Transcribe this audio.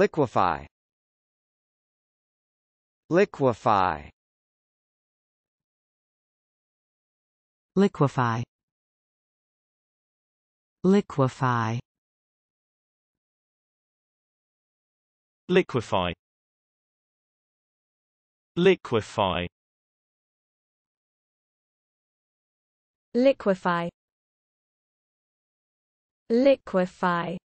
Liquefy Liquefy Liquefy Liquefy Liquefy Liquefy Liquefy Liquefy